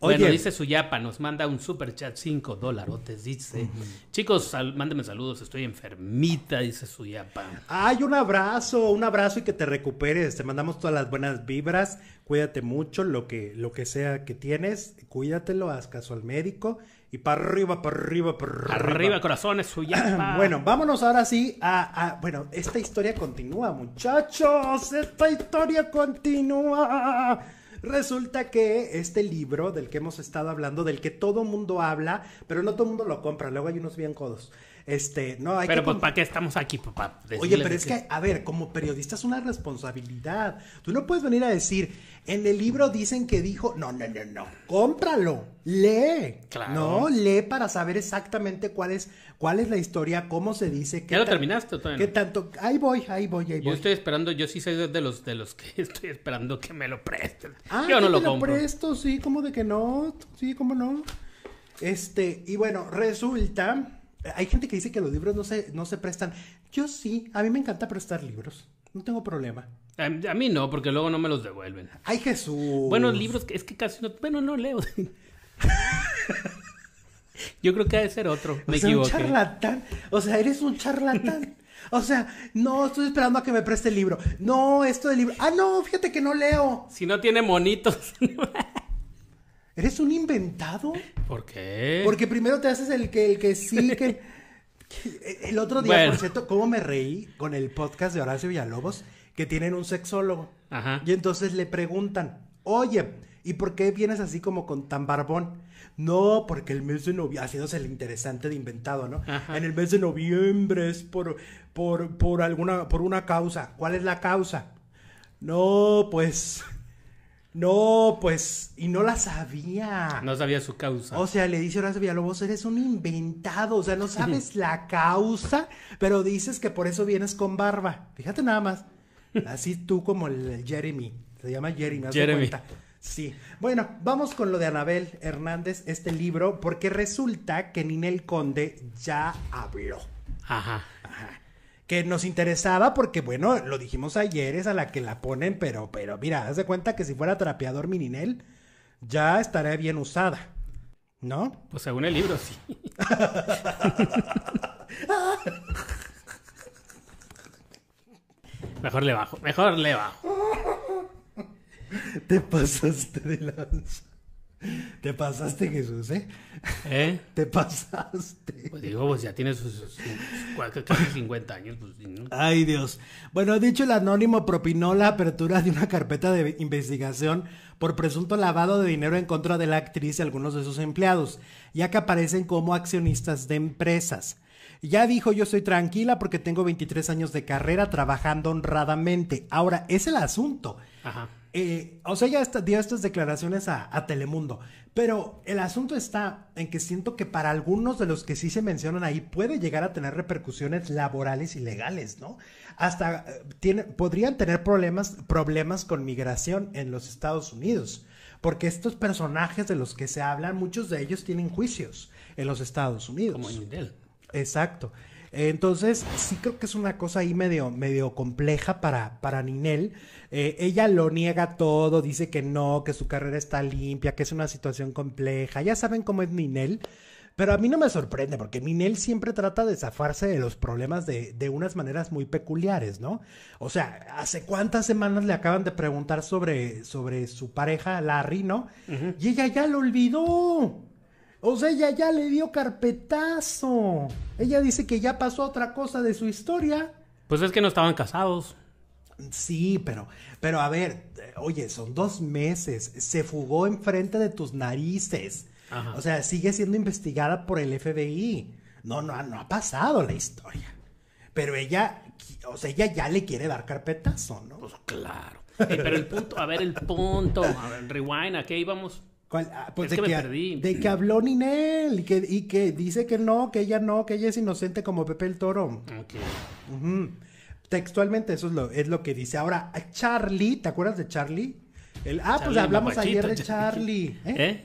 Bueno, dice Suyapa, nos manda un super chat, 5 dólares, dice. Chicos, mándeme mándenme saludos, estoy enfermita, dice Suyapa. Ay, un abrazo, un abrazo y que te recuperes. Te mandamos todas las buenas vibras. Cuídate mucho, lo que, lo que sea que tienes, cuídatelo, haz caso al médico. Y para arriba, para arriba, para arriba. Arriba, corazones, Suyapa. bueno, vámonos ahora sí a, a. Bueno, esta historia continúa, muchachos. Esta historia continúa. Resulta que este libro del que hemos estado hablando, del que todo mundo habla, pero no todo mundo lo compra, luego hay unos bien codos. Este, no hay Pero pues, ¿para qué estamos aquí, pues, papá? Oye, pero es que... a ver, como periodista es una responsabilidad. Tú no puedes venir a decir, en el libro dicen que dijo, no, no, no, no, cómpralo, lee. Claro. No, lee para saber exactamente cuál es, cuál es la historia, cómo se dice. Qué ¿Ya lo terminaste todavía tanto? Ahí voy, ahí voy, ahí voy. Yo estoy esperando, yo sí soy de los, de los que estoy esperando que me lo presten. Ah, yo no lo, lo presto, sí, como de que no, sí, ¿cómo no. Este, y bueno, resulta hay gente que dice que los libros no se, no se prestan. Yo sí, a mí me encanta prestar libros. No tengo problema. A, mí no, porque luego no me los devuelven. ¡Ay, Jesús! Bueno, libros, es que casi no... Bueno, no leo. Yo creo que ha de ser otro. Me o sea, un charlatán. O sea, eres un charlatán. O sea, no, estoy esperando a que me preste el libro. No, esto del libro. Ah, no, fíjate que no leo. Si no tiene monitos. ¿Eres un inventado? ¿Por qué? Porque primero te haces el que, el que sí, que... El otro día, por cierto, ¿cómo me reí con el podcast de Horacio Villalobos? Que tienen un sexólogo. Ajá. Y entonces le preguntan, oye, ¿y por qué vienes así como con tan barbón? No, porque el mes de noviembre, haciéndose el interesante de inventado, ¿no? En el mes de noviembre es por, por, por alguna, por una causa. ¿Cuál es la causa? No, pues no, pues, y no la sabía. No sabía su causa. O sea, le dice lo vos eres un inventado, o sea, no sabes la causa, pero dices que por eso vienes con barba. Fíjate nada más. Así tú como el Jeremy, se llama Jeremy, Jeremy. Cuenta? Sí. Bueno, vamos con lo de Anabel Hernández, este libro, porque resulta que Ninel Conde ya habló. Ajá. Ajá que nos interesaba porque, bueno, lo dijimos ayer, es a la que la ponen, pero, pero mira, haz de cuenta que si fuera trapeador mininel, ya estaría bien usada, ¿no? Pues según el libro, sí. mejor le bajo, mejor le bajo. Te pasaste de lanza. Te pasaste, Jesús, ¿eh? ¿Eh? Te pasaste. Pues digo, pues ya tiene sus, casi 50 años. Pues, ¿no? Ay, Dios. Bueno, dicho el anónimo propinó la apertura de una carpeta de investigación por presunto lavado de dinero en contra de la actriz y algunos de sus empleados, ya que aparecen como accionistas de empresas. Ya dijo, yo estoy tranquila porque tengo 23 años de carrera trabajando honradamente. Ahora, es el asunto. Ajá eh, o sea, ya dio estas declaraciones a, Telemundo, pero el asunto está en que siento que para algunos de los que sí se mencionan ahí puede llegar a tener repercusiones laborales y legales, ¿no? Hasta eh, podrían tener problemas, problemas con migración en los Estados Unidos, porque estos personajes de los que se hablan, muchos de ellos tienen juicios en los Estados Unidos. Como en Exacto. Entonces, sí creo que es una cosa ahí medio, medio compleja para, para Ninel. Eh, ella lo niega todo, dice que no, que su carrera está limpia, que es una situación compleja. Ya saben cómo es Ninel. Pero a mí no me sorprende, porque Ninel siempre trata de zafarse de los problemas de, de, unas maneras muy peculiares, ¿no? O sea, hace cuántas semanas le acaban de preguntar sobre, sobre su pareja Larry, ¿no? Y ella ya lo olvidó. O sea, ella ya le dio carpetazo. Ella dice que ya pasó otra cosa de su historia. Pues es que no estaban casados. Sí, pero, pero a ver, eh, oye, son dos meses. Se fugó enfrente de tus narices. O sea, sigue siendo investigada por el FBI. No, no, no ha pasado la historia. Pero ella, o sea, ella ya le quiere dar carpetazo, ¿no? Pues claro. pero el punto, a ver, el punto, a ver, rewind, ¿a íbamos? Ah, pues de que, me que habló Ninel y que, dice que no, que ella no, que ella es inocente como Pepe el Toro. Textualmente eso es lo, que dice. Ahora, Charlie, ¿te acuerdas de Charlie? El, ah, pues hablamos ayer de Charlie. ¿eh? ¿Eh?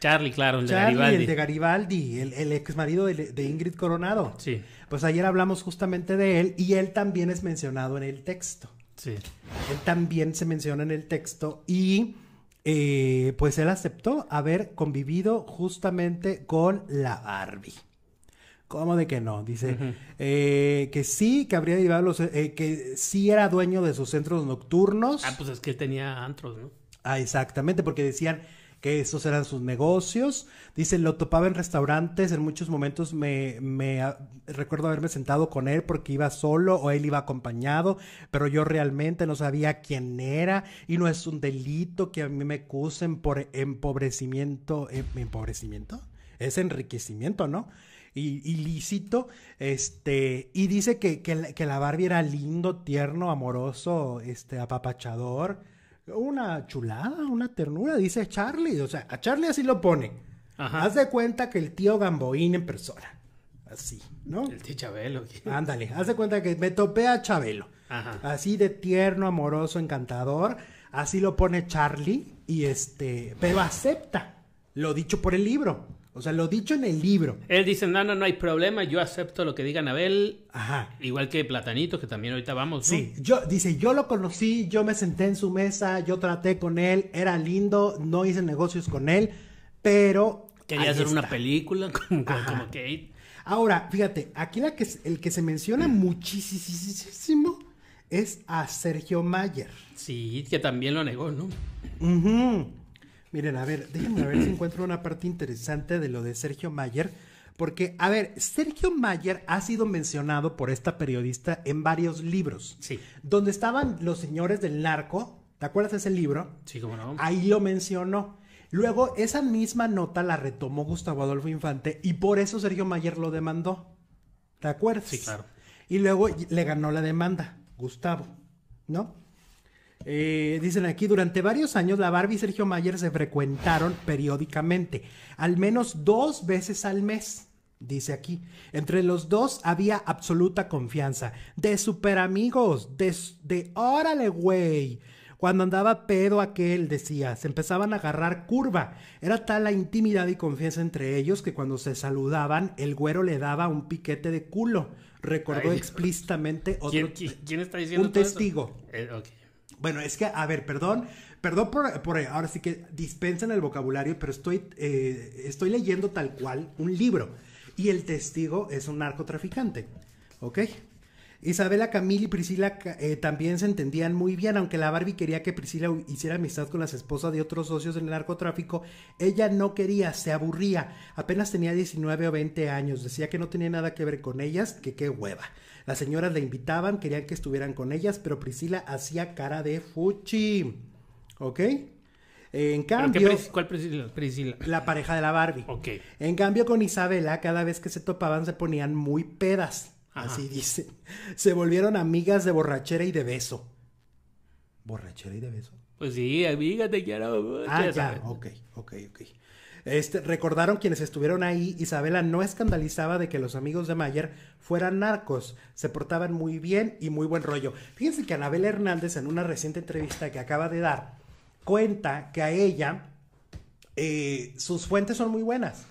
Charlie, claro, el de Garibaldi. El de Garibaldi, el, ex marido de, de, Ingrid Coronado. Sí. Pues ayer hablamos justamente de él y él también es mencionado en el texto. Sí. Él también se menciona en el texto y eh, pues él aceptó haber convivido justamente con la Barbie. ¿Cómo de que no? Dice eh, que sí, que habría llevado los, eh, que sí era dueño de sus centros nocturnos. Ah, pues es que él tenía antros, ¿no? Ah, exactamente, porque decían, que esos eran sus negocios. Dice, lo topaba en restaurantes, en muchos momentos me, me ah, recuerdo haberme sentado con él porque iba solo o él iba acompañado, pero yo realmente no sabía quién era y no es un delito que a mí me acusen por empobrecimiento, em, empobrecimiento, es enriquecimiento, ¿no? ilícito, este, y dice que, que, que, la Barbie era lindo, tierno, amoroso, este, apapachador, una chulada, una ternura, dice Charlie. O sea, a Charlie así lo pone. Haz de cuenta que el tío Gamboín en persona. Así, ¿no? El tío Chabelo. Ándale, haz de cuenta que me topé a Chabelo. Así de tierno, amoroso, encantador. Así lo pone Charlie. Y este, pero acepta lo dicho por el libro. O sea, lo dicho en el libro. Él dice, no, no, no hay problema, yo acepto lo que diga Anabel. Ajá. Igual que Platanito, que también ahorita vamos. ¿no? Sí, yo, dice, yo lo conocí, yo me senté en su mesa, yo traté con él, era lindo, no hice negocios con él, pero... Quería hacer una película como, Kate. Ahora, fíjate, aquí la que, el que se menciona mm. muchísimo es a Sergio Mayer. Sí, que también lo negó, ¿no? Ajá. Miren, a ver, déjenme ver si encuentro una parte interesante de lo de Sergio Mayer. Porque, a ver, Sergio Mayer ha sido mencionado por esta periodista en varios libros. Sí. Donde estaban los señores del narco. ¿Te acuerdas de ese libro? Sí, cómo no. Ahí lo mencionó. Luego, esa misma nota la retomó Gustavo Adolfo Infante y por eso Sergio Mayer lo demandó. ¿Te acuerdas? Sí, claro. Y luego le ganó la demanda, Gustavo, ¿no? Eh, dicen aquí, durante varios años la Barbie y Sergio Mayer se frecuentaron periódicamente, al menos dos veces al mes, dice aquí. Entre los dos había absoluta confianza, de super amigos, de, órale, güey. Cuando andaba pedo aquel, decía, se empezaban a agarrar curva. Era tal la intimidad y confianza entre ellos que cuando se saludaban, el güero le daba un piquete de culo. Recordó explícitamente otro. ¿Quién, Un testigo. Bueno, es que, a ver, perdón, perdón por, ahora sí que dispensen el vocabulario, pero estoy, eh, estoy leyendo tal cual un libro. Y el testigo es un narcotraficante, ¿ok? Isabela, Camila y Priscila eh, también se entendían muy bien, aunque la Barbie quería que Priscila hiciera amistad con las esposas de otros socios del narcotráfico, ella no quería, se aburría, apenas tenía 19 o 20 años, decía que no tenía nada que ver con ellas, que qué hueva. Las señoras la invitaban, querían que estuvieran con ellas, pero Priscila hacía cara de fuchi, ¿ok? En cambio, ¿cuál Priscila? Priscila? La pareja de la Barbie. Ok. En cambio, con Isabela, cada vez que se topaban se ponían muy pedas así dice. Se volvieron amigas de borrachera y de beso. ¿Borrachera y de beso? Pues sí, amiga, te quiero. ah, ya, ok, ok, ok. Este, recordaron quienes estuvieron ahí, Isabela no escandalizaba de que los amigos de Mayer fueran narcos, se portaban muy bien y muy buen rollo. Fíjense que Anabel Hernández en una reciente entrevista que acaba de dar cuenta que a ella eh, sus fuentes son muy buenas.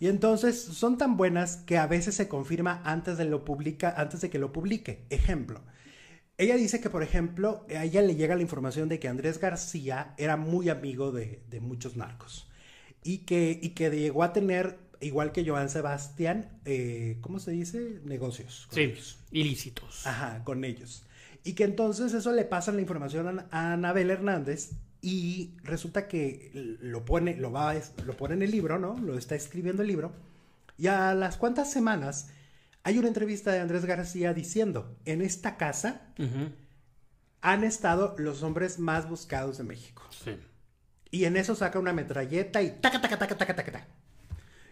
Y entonces son tan buenas que a veces se confirma antes de, lo publica, antes de que lo publique. Ejemplo. Ella dice que, por ejemplo, a ella le llega la información de que Andrés García era muy amigo de, muchos narcos y que, que llegó a tener, igual que Joan Sebastián, eh, ¿cómo se dice? Negocios. Sí, ilícitos. Ajá, con ellos. Y que entonces eso le pasa la información a, a Anabel Hernández y resulta que lo pone, lo va, lo pone en el libro, ¿no? Lo está escribiendo el libro. Y a las cuantas semanas hay una entrevista de Andrés García diciendo, en esta casa han estado los hombres más buscados de México. Sí. Y en eso saca una metralleta y ta taca, taca, taca, taca, taca.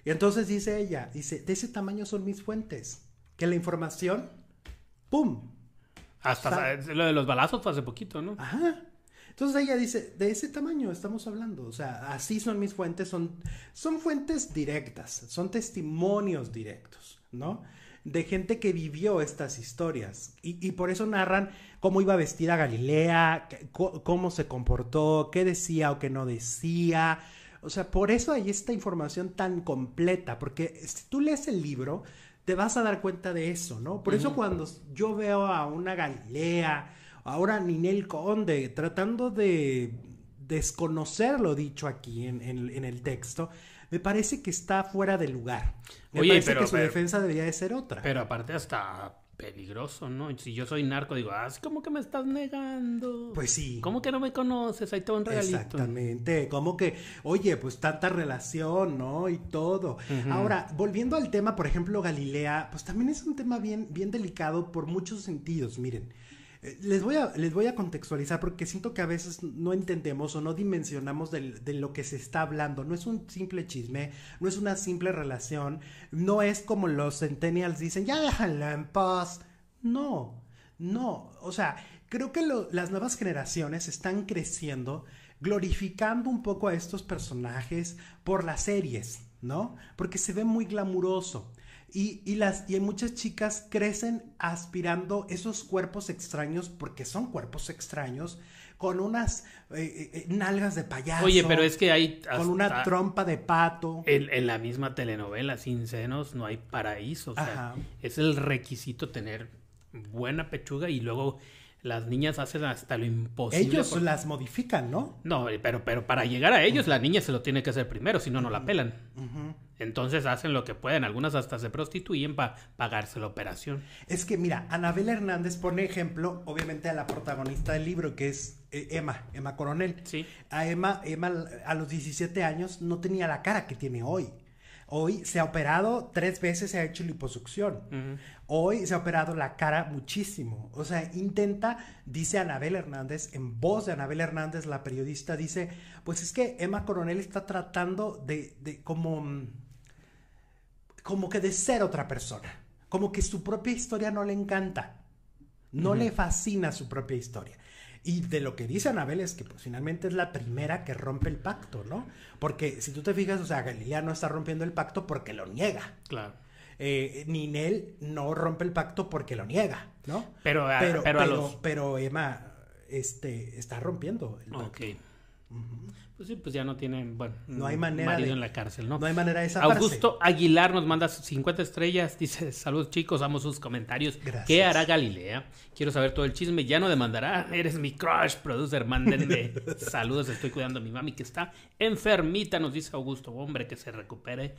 Y entonces dice ella, dice, de ese tamaño son mis fuentes, que la información, ¡pum! Hasta, lo de los balazos fue hace poquito, ¿no? Ajá. Entonces ella dice, de ese tamaño estamos hablando, o sea, así son mis fuentes, son, son fuentes directas, son testimonios directos, ¿no? de gente que vivió estas historias. Y, y, por eso narran cómo iba a Galilea, cómo se comportó, qué decía o qué no decía. O sea, por eso hay esta información tan completa, porque si tú lees el libro, te vas a dar cuenta de eso, ¿no? Por eso cuando yo veo a una Galilea Ahora Ninel Conde, tratando de desconocer lo dicho aquí en, el texto, me parece que está fuera de lugar. Me parece que su defensa debería de ser otra. Pero aparte hasta peligroso, ¿no? Si yo soy narco, digo, ah, ¿cómo que me estás negando? Pues sí. ¿Cómo que no me conoces? Ahí todo un regalito. Exactamente. ¿Cómo que, oye, pues tanta relación, ¿no? Y todo. Ahora, volviendo al tema, por ejemplo, Galilea, pues también es un tema bien delicado por muchos sentidos. Miren, eh, les voy, a, les voy a contextualizar porque siento que a veces no entendemos o no dimensionamos de, lo que se está hablando. No es un simple chisme, no es una simple relación, no es como los centennials dicen, ya déjalo en paz. No, no. O sea, creo que las nuevas generaciones están creciendo glorificando un poco a estos personajes por las series, ¿no? Porque se ve muy glamuroso. Y, y, las, y muchas chicas crecen aspirando esos cuerpos extraños, porque son cuerpos extraños, con unas eh, eh, eh, nalgas de payaso. Oye, pero es que hay... Con una trompa de pato. En, la misma telenovela, sin senos no hay paraíso. O sea, es el requisito tener buena pechuga y luego las niñas hacen hasta lo imposible. Ellos las modifican, ¿no? No, pero, pero para llegar a ellos la niña se lo tiene que hacer primero, si no, no la pelan. Ajá entonces hacen lo que pueden, algunas hasta se prostituyen para pagarse la operación. Es que mira, Anabel Hernández pone ejemplo, obviamente, a la protagonista del libro, que es eh, Emma, Emma Coronel. Sí. A Emma, Emma a los 17 años no tenía la cara que tiene hoy. Hoy se ha operado tres veces, se ha hecho liposucción. Hoy se ha operado la cara muchísimo. O sea, intenta, dice Anabel Hernández, en voz de Anabel Hernández, la periodista, dice, pues es que Emma Coronel está tratando de, de como mm, como que de ser otra persona, como que su propia historia no le encanta, no le fascina su propia historia. Y de lo que dice Anabel es que pues, finalmente es la primera que rompe el pacto, ¿no? Porque si tú te fijas, o sea, Galilea no está rompiendo el pacto porque lo niega. Claro. Eh, Ninel no rompe el pacto porque lo niega, ¿no? Pero, pero, Emma este, está rompiendo el pacto. Pues sí, pues ya no tienen, bueno, no hay manera marido en la cárcel, ¿no? No hay manera de parte. Augusto Aguilar nos manda 50 estrellas, dice, saludos chicos, amo sus comentarios. Gracias. ¿Qué hará Galilea? Quiero saber todo el chisme, ya no demandará, eres mi crush, producer, mándenme saludos, estoy cuidando a mi mami que está enfermita, nos dice Augusto, hombre, que se recupere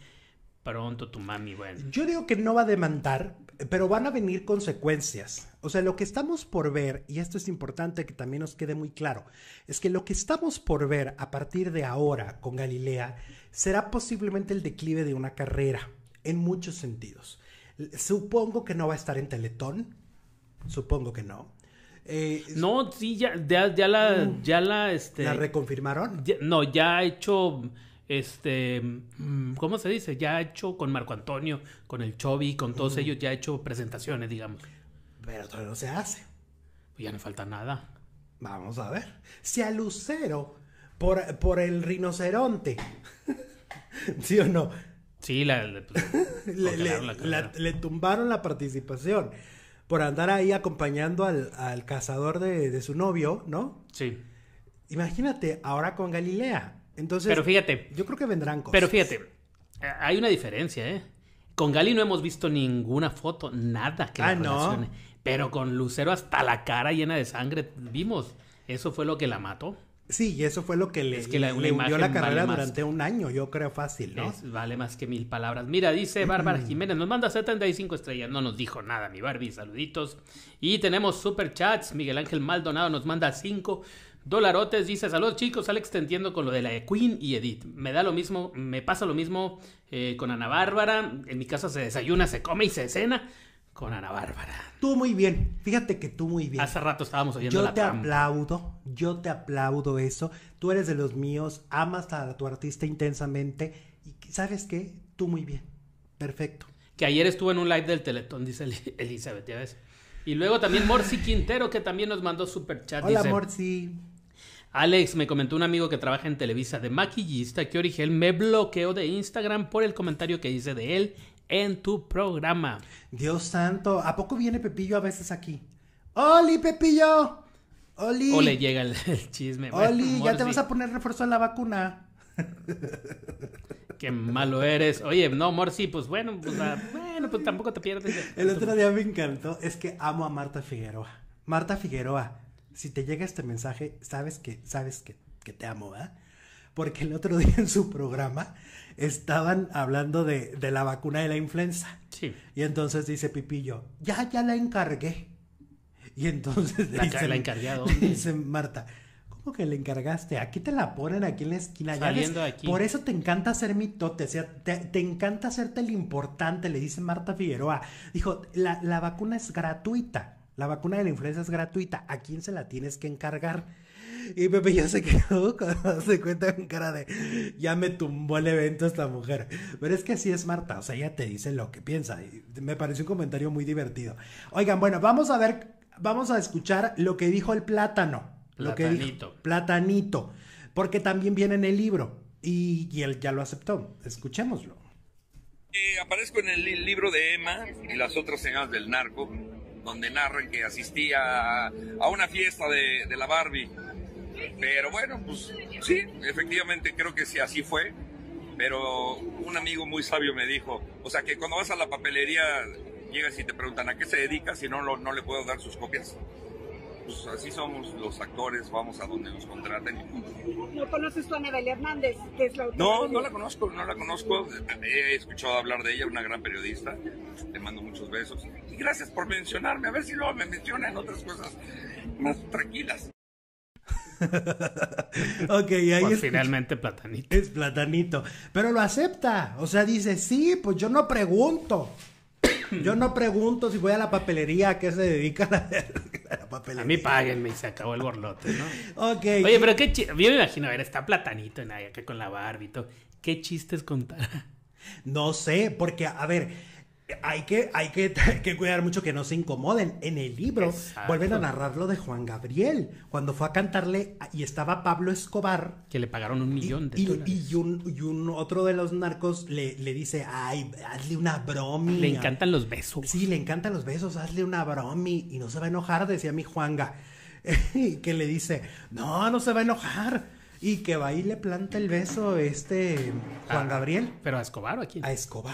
pronto tu mami, bueno. Yo digo que no va a demandar, pero van a venir consecuencias. O sea, lo que estamos por ver, y esto es importante que también nos quede muy claro, es que lo que estamos por ver a partir de ahora con Galilea será posiblemente el declive de una carrera, en muchos sentidos. Supongo que no va a estar en Teletón, supongo que no. Eh, no, sí, ya, ya, la, ya la, mm. este, ¿La reconfirmaron? no, ya ha hecho este, mm, ¿cómo se dice? Ya ha hecho con Marco Antonio, con el Chobi, con todos ellos, ya ha hecho presentaciones, digamos. Pero todavía no se hace. Pues ya no falta nada. Vamos a ver. Si a Lucero, por, por el rinoceronte, ¿sí o no? Sí, pues, le, tumbaron la participación por andar ahí acompañando al, cazador de, de su novio, ¿no? Sí. Imagínate ahora con Galilea. Entonces, pero fíjate, yo creo que vendrán cosas. Pero fíjate, hay una diferencia, ¿eh? Con Gali no hemos visto ninguna foto, nada que ah, No. Pero con Lucero hasta la cara llena de sangre vimos. Eso fue lo que la mató. Sí, y eso fue lo que le, la, hundió la carrera durante un año, yo creo fácil, ¿no? vale más que mil palabras. Mira, dice Bárbara mm. Jiménez, nos manda 75 estrellas, no nos dijo nada, mi Barbie, saluditos. Y tenemos super chats, Miguel Ángel Maldonado nos manda 5 dolarotes, dice, saludos chicos, sale extendiendo con lo de la Queen y Edith. Me da lo mismo, me pasa lo mismo eh, con Ana Bárbara, en mi casa se desayuna, se come y se cena con Ana Bárbara. Tú muy bien. Fíjate que tú muy bien. Hace rato estábamos oyendo Yo te aplaudo, yo te aplaudo eso. Tú eres de los míos, amas a tu artista intensamente y ¿sabes qué? Tú muy bien. Perfecto. Que ayer estuvo en un live del Teletón, dice Elizabeth, ya ves. Y luego también Morsi Quintero, que también nos mandó super chat. Hola, Morsi. Alex, me comentó un amigo que trabaja en Televisa de maquillista que Origel me bloqueó de Instagram por el comentario que hice de él en tu programa. Dios santo, ¿a poco viene Pepillo a veces aquí? ¡Oli, Pepillo! ¡Oli! O le llega el, chisme. ¡Oli, ya te vas a poner refuerzo en la vacuna! Qué malo eres. Oye, no, Sí... pues bueno, pues, bueno, pues tampoco te pierdes. El otro día me encantó, es que amo a Marta Figueroa. Marta Figueroa, si te llega este mensaje, sabes que, sabes que, que te amo, ¿verdad? Porque el otro día en su programa estaban hablando de, de la vacuna de la influenza. Sí. Y entonces dice Pipillo, ya, ya la encargué. Y entonces dice, la dice Marta, ¿cómo que la encargaste? Aquí te la ponen aquí en la esquina. aquí. Por eso te encanta hacer mitote, o sea, te, encanta hacerte el importante, le dice Marta Figueroa. Dijo, la, la vacuna es gratuita, la vacuna de la influenza es gratuita, ¿a quién se la tienes que encargar? Y Pepe ya se quedó se cuenta con cara de, ya me tumbó el evento esta mujer. Pero es que así es Marta, o sea, ella te dice lo que piensa. Y me pareció un comentario muy divertido. Oigan, bueno, vamos a ver, vamos a escuchar lo que dijo el plátano. Platanito. platanito. Porque también viene en el libro. Y, él ya lo aceptó. Escuchémoslo. Eh, aparezco en el libro de Emma y las otras señoras del narco donde narran que asistía a una fiesta de, de la Barbie pero bueno, pues sí, efectivamente creo que sí, así fue. Pero un amigo muy sabio me dijo, o sea que cuando vas a la papelería llegas y te preguntan a qué se dedica, si no, no, le puedo dar sus copias. Pues así somos los actores, vamos a donde nos contraten. ¿No conoces tú a Anabel Hernández? no, no la conozco, no la conozco. He escuchado hablar de ella, una gran periodista. Te mando muchos besos. Y gracias por mencionarme, a ver si luego me mencionan otras cosas más tranquilas. ok, pues Finalmente Platanito. Es Platanito. Pero lo acepta. O sea, dice, sí, pues yo no pregunto. Yo no pregunto si voy a la papelería, a qué se dedica a la papelería. A mí páguenme y se acabó el borlote, ¿no? ok. Oye, pero qué Yo me imagino, a ver, está platanito en ahí, acá con la barbito y ¿Qué chistes contar? No sé, porque, a ver hay que, hay que, cuidar mucho que no se incomoden. En el libro vuelven a narrarlo de Juan Gabriel, cuando fue a cantarle y estaba Pablo Escobar. Que le pagaron un millón de y, Y un, y otro de los narcos le, dice, ay, hazle una bromi. Le encantan los besos. Sí, le encantan los besos, hazle una bromi. Y no se va a enojar, decía mi Juanga. que le dice, no, no se va a enojar. Y que va y le planta el beso este ah, Juan Gabriel. ¿Pero a Escobar o a quién? A Escobar.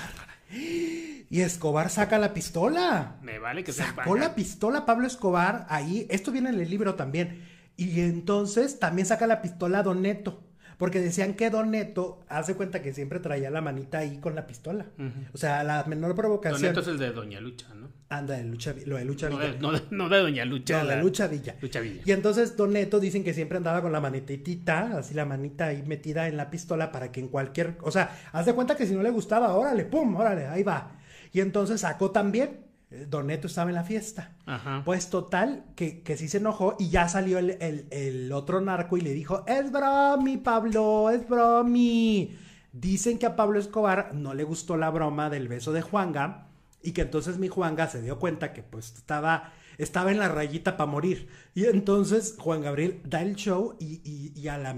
Y Escobar saca la pistola. Me vale que se Sacó la pistola Pablo Escobar ahí. Esto viene en el libro también. Y entonces también saca la pistola Don Neto. Porque decían que Don Neto hace cuenta que siempre traía la manita ahí con la pistola. O sea, la menor provocación. Don Neto es el de Doña Lucha, ¿no? Anda, Lucha, lo de Lucha Villa. no, de, Doña Lucha. No, la, de Lucha Villa. Lucha Y entonces Don Neto dicen que siempre andaba con la manetita así la manita ahí metida en la pistola para que en cualquier. O sea, haz de cuenta que si no le gustaba, órale, pum, órale, ahí va. Y entonces sacó también eh, Doneto estaba en la fiesta. Pues total, que, que, sí se enojó y ya salió el, otro narco y le dijo, es bromi, Pablo, es bromi. Dicen que a Pablo Escobar no le gustó la broma del beso de Juanga y que entonces mi Juanga se dio cuenta que pues estaba, estaba en la rayita para morir. Y entonces Juan Gabriel da el show y, a la,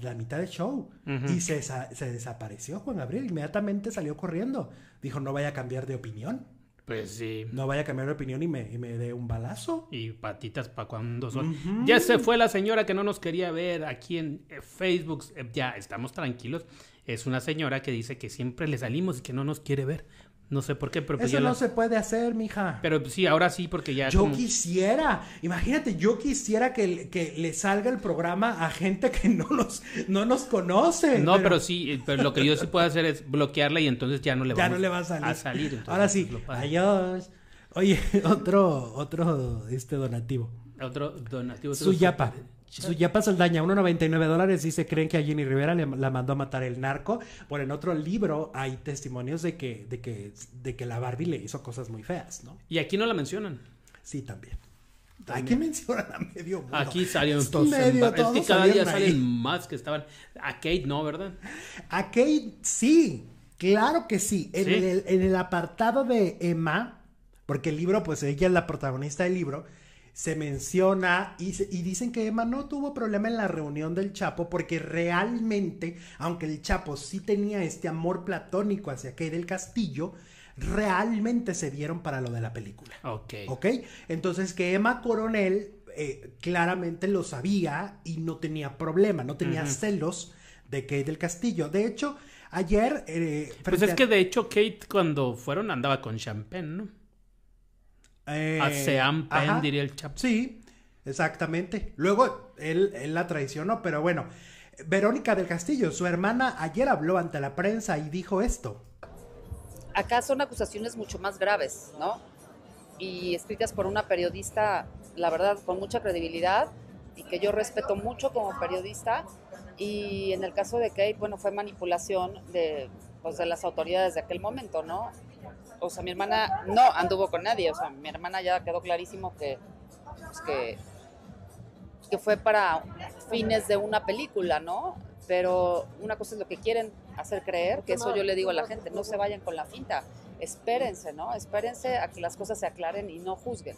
la, mitad del show. Y se, se desapareció Juan Gabriel, inmediatamente salió corriendo. Dijo, no vaya a cambiar de opinión. Pues sí. No vaya a cambiar de opinión y me, dé un balazo. Y patitas para cuando son. Ya se fue la señora que no nos quería ver aquí en eh, Facebook. Eh, ya estamos tranquilos es una señora que dice que siempre le salimos y que no nos quiere ver. No sé por qué, pero pues Eso no se puede hacer, mija. Pero sí, ahora sí, porque ya. Yo quisiera, imagínate, yo quisiera que, le salga el programa a gente que no, los, no nos conoce. No, pero... sí, pero lo que yo sí puedo hacer es bloquearla y entonces ya no le, ya no le va a salir. A salir ahora sí, adiós. Oye, otro, otro, este donativo. Otro donativo. yapa ya el daño 1.99 dólares, dice, creen que a Jenny Rivera la mandó a matar el narco. Por en otro libro hay testimonios de que, de, que, de que la Barbie le hizo cosas muy feas, ¿no? Y aquí no la mencionan. Sí, también. Aquí mencionan a medio mundo. Aquí salieron todos. cada día salen más que estaban. A Kate no, ¿verdad? A Kate sí, claro que sí. En, El, en el apartado de Emma, porque el libro, pues ella es la protagonista del libro se menciona y, dicen que Emma no tuvo problema en la reunión del Chapo porque realmente, aunque el Chapo sí tenía este amor platónico hacia Kate del Castillo, realmente se dieron para lo de la película. Ok. Ok. Entonces que Emma Coronel eh, claramente lo sabía y no tenía problema, no tenía celos de Kate del Castillo. De hecho, ayer... Eh, pues es que de hecho Kate cuando fueron andaba con champagne, ¿no? Eh, em diría el Chapo. Sí, exactamente. Luego él, la traicionó, pero bueno. Verónica del Castillo, su hermana, ayer habló ante la prensa y dijo esto. Acá son acusaciones mucho más graves, ¿no? Y escritas por una periodista, la verdad, con mucha credibilidad y que yo respeto mucho como periodista. Y en el caso de Kate, bueno, fue manipulación de, pues, de las autoridades de aquel momento, ¿no? o sea, mi hermana no anduvo con nadie, o sea, mi hermana ya quedó clarísimo pues, que, que, fue para fines de una película, ¿no? Pero una cosa es lo que quieren hacer creer, que eso yo le digo a la gente, no se vayan con la finta, espérense, ¿no? Espérense a que las cosas se aclaren y no juzguen.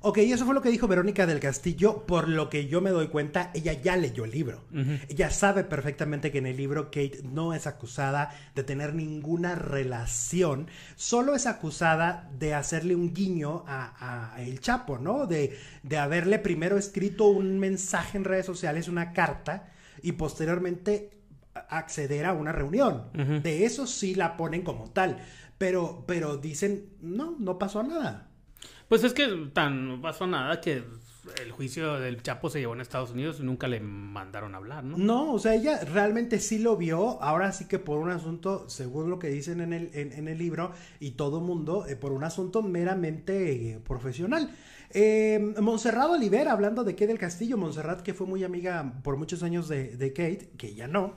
Ok, eso fue lo que dijo Verónica del Castillo, por lo que yo me doy cuenta, ella ya leyó el libro. Ella sabe perfectamente que en el libro Kate no es acusada de tener ninguna relación, solo es acusada de hacerle un guiño a, El Chapo, ¿no? De, haberle primero escrito un mensaje en redes sociales, una carta, y posteriormente acceder a una reunión. De eso sí la ponen como tal. Pero, pero dicen, no, no pasó nada. Pues es que tan pasó nada que el juicio del Chapo se llevó en Estados Unidos, y nunca le mandaron a hablar, ¿no? No, o sea, ella realmente sí lo vio, ahora sí que por un asunto, según lo que dicen en el, en, el libro y todo mundo, eh, por un asunto meramente eh, profesional. Eh, em, Olivera, hablando de Kate del Castillo, Monserrat que fue muy amiga por muchos años de, Kate, que ya no.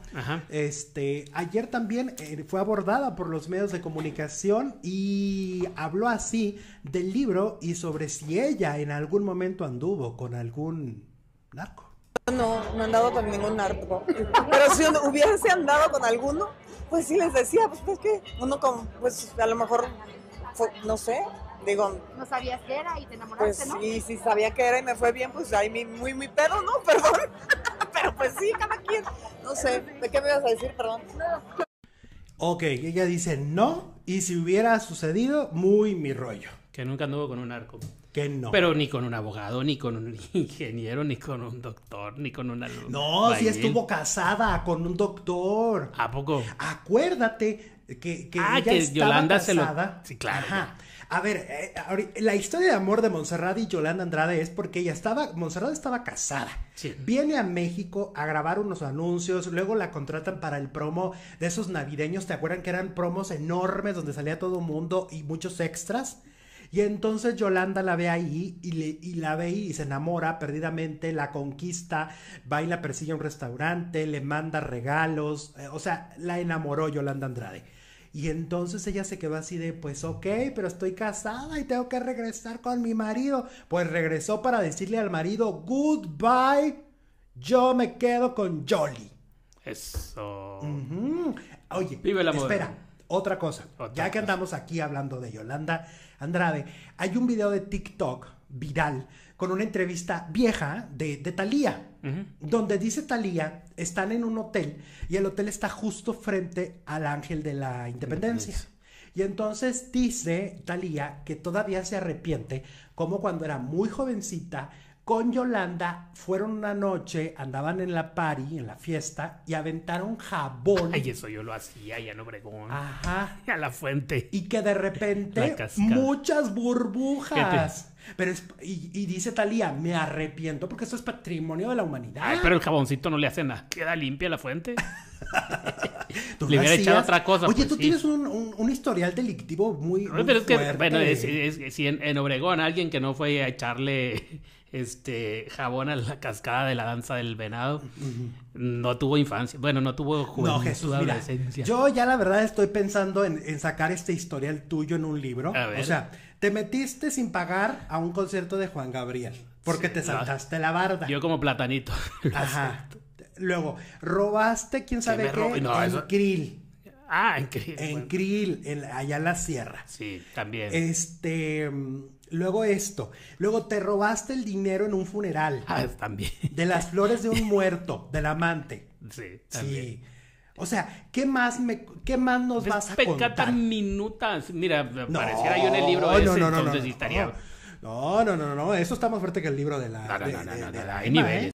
Este, ayer también eh, fue abordada por los medios de comunicación y habló así del libro y sobre si ella en algún momento anduvo con algún narco. No, no andado con ningún narco. Pero si hubiese andado con alguno, pues sí les decía, pues, pues que uno como, pues a lo mejor, no sé, Digo, no sabías que era y te enamoraste, pues, ¿no? Sí, sí sabía que era y me fue bien, pues ahí mi, muy pedo, ¿no? Perdón. Pero pues sí, cada quien. No sé, ¿de qué me ibas a decir, perdón? Ok, ella dice no, y si hubiera sucedido, muy mi rollo. Que nunca anduvo con un arco. Que no. Pero ni con un abogado, ni con un ingeniero, ni con un doctor, ni con una... No, si sí estuvo casada con un doctor. ¿A poco? Acuérdate que, ah, ella estaba Yolanda casada. Sí, claro. A ver, eh, la historia de amor de Montserrat y Yolanda Andrade es porque ella estaba, Montserrat estaba casada. Viene a México a grabar unos anuncios, luego la contratan para el promo de esos navideños, ¿te acuerdan que eran promos enormes donde salía todo el mundo y muchos extras? Y entonces Yolanda la ve ahí y, la ve y se enamora perdidamente, la conquista, va y la persigue a un restaurante, le manda regalos, eh, o sea, la enamoró Yolanda Andrade. Y entonces ella se quedó así de, pues ok, pero estoy casada y tengo que regresar con mi marido. Pues regresó para decirle al marido, goodbye, yo me quedo con Jolly. Eso. Oye, Vive la espera, otra cosa. ya que andamos aquí hablando de Yolanda Andrade, hay un video de TikTok viral con una entrevista vieja de, Talía, donde dice Talía, están en un hotel y el hotel está justo frente al ángel de la independencia. Y entonces dice Talía que todavía se arrepiente, como cuando era muy jovencita, con Yolanda fueron una noche, andaban en la party, en la fiesta, y aventaron jabón. Ay, eso yo lo hacía, ya no bregón. Ajá. A la fuente. Y que de repente, muchas burbujas. Pero y, dice Talía, me arrepiento porque esto es patrimonio de la humanidad. pero el jaboncito no le hace nada. Queda limpia la fuente. le hubiera echado otra cosa. Oye, pues tú tienes un, historial delictivo muy. es que, bueno, si en, Obregón alguien que no fue a echarle este jabón a la cascada de la danza del venado no tuvo infancia. Bueno, no tuvo juventud, no, Jesús, yo ya la verdad estoy pensando en, en sacar este historial tuyo en un libro. A O sea te metiste sin pagar a un concierto de Juan Gabriel porque te saltaste la barda. Yo como platanito. Ajá. Luego, robaste quién sabe qué en Krill. Ah, en Krill. En Krill, allá en la sierra. Sí, también. Este, mm, luego esto. Luego te robaste el dinero en un funeral. Ah, también. De las flores de un muerto, del amante. Sí, también. Sí. O sea, ¿qué más, me, qué más nos vas a pecata minutas. Mira, no, pareciera yo en el libro no, ese, no, entonces estaría... No. no, no, no, eso está más fuerte que el libro de la... No, no, de, no, de, la, ¿eh?